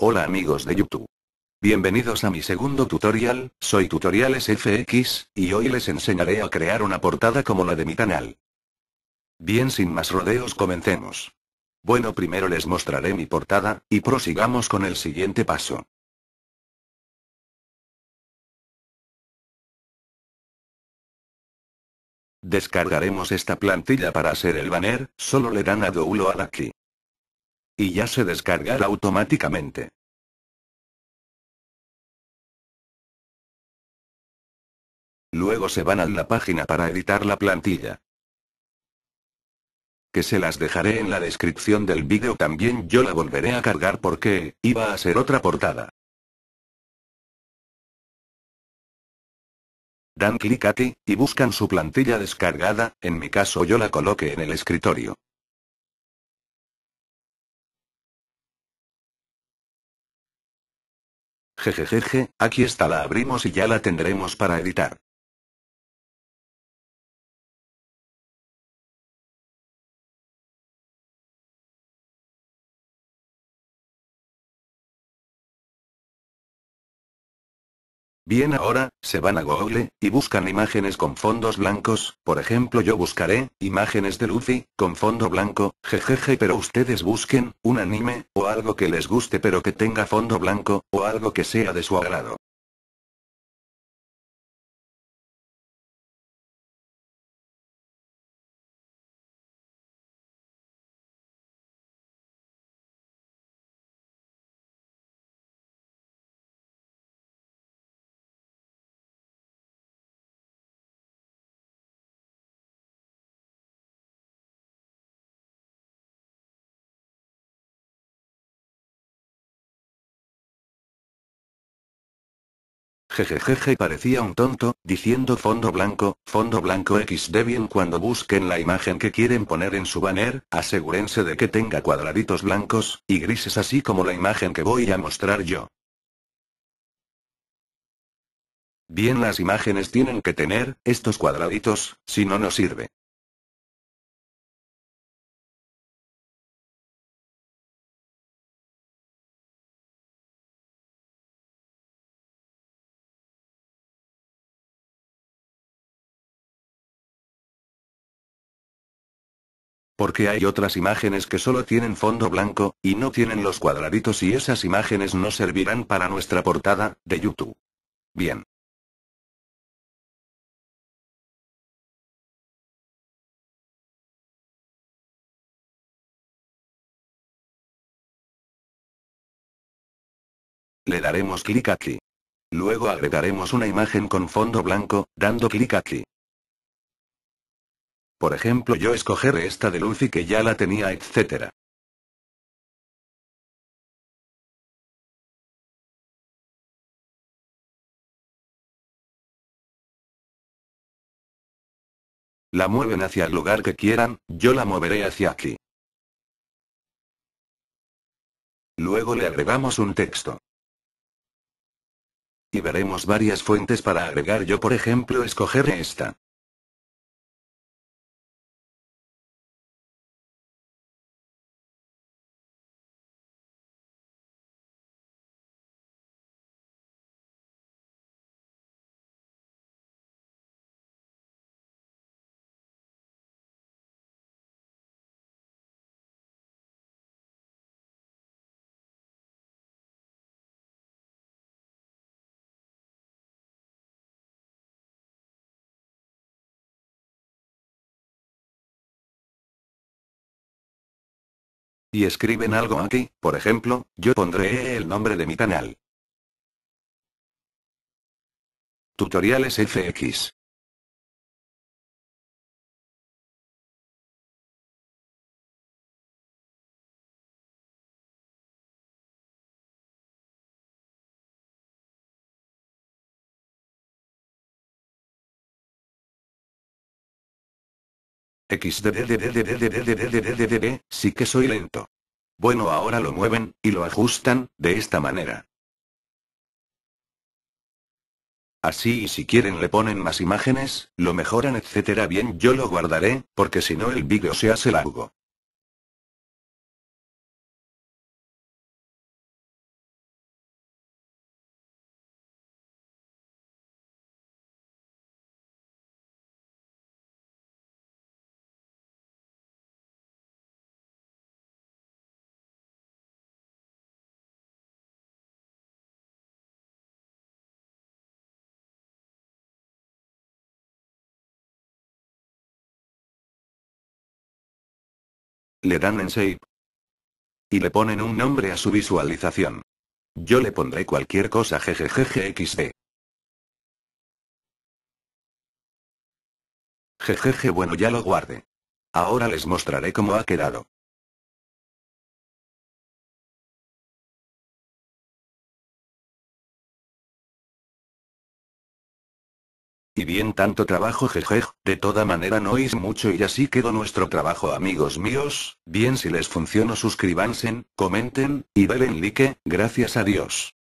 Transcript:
Hola amigos de YouTube. Bienvenidos a mi segundo tutorial, soy Tutoriales FX, y hoy les enseñaré a crear una portada como la de mi canal. Bien sin más rodeos comencemos. Bueno primero les mostraré mi portada, y prosigamos con el siguiente paso. Descargaremos esta plantilla para hacer el banner, solo le dan a Doulo a y ya se descargará automáticamente. Luego se van a la página para editar la plantilla. Que se las dejaré en la descripción del vídeo también yo la volveré a cargar porque, iba a ser otra portada. Dan clic aquí, y buscan su plantilla descargada, en mi caso yo la coloqué en el escritorio. Jejejeje, aquí está la abrimos y ya la tendremos para editar. Bien ahora, se van a Google, y buscan imágenes con fondos blancos, por ejemplo yo buscaré, imágenes de Luffy, con fondo blanco, jejeje pero ustedes busquen, un anime, o algo que les guste pero que tenga fondo blanco, o algo que sea de su agrado. Jejejeje parecía un tonto, diciendo fondo blanco, fondo blanco XD bien cuando busquen la imagen que quieren poner en su banner, asegúrense de que tenga cuadraditos blancos, y grises así como la imagen que voy a mostrar yo. Bien las imágenes tienen que tener, estos cuadraditos, si no nos sirve. Porque hay otras imágenes que solo tienen fondo blanco, y no tienen los cuadraditos y esas imágenes no servirán para nuestra portada, de YouTube. Bien. Le daremos clic aquí. Luego agregaremos una imagen con fondo blanco, dando clic aquí. Por ejemplo, yo escogeré esta de Luffy que ya la tenía, etc. La mueven hacia el lugar que quieran, yo la moveré hacia aquí. Luego le agregamos un texto. Y veremos varias fuentes para agregar yo por ejemplo escogeré esta. y escriben algo aquí, por ejemplo, yo pondré el nombre de mi canal. Tutoriales FX. XDDDDDDDDDDDD, sí que soy lento. Bueno, ahora lo mueven, y lo ajustan, de esta manera. Así y si quieren le ponen más imágenes, lo mejoran etc. bien yo lo guardaré, porque si no el vídeo se hace largo. le dan en Save. Y le ponen un nombre a su visualización. Yo le pondré cualquier cosa xd. Jejeje bueno ya lo guarde. Ahora les mostraré cómo ha quedado. Y bien tanto trabajo jeje, de toda manera no es mucho y así quedó nuestro trabajo amigos míos, bien si les funcionó suscríbanse, comenten, y denle like, gracias a Dios.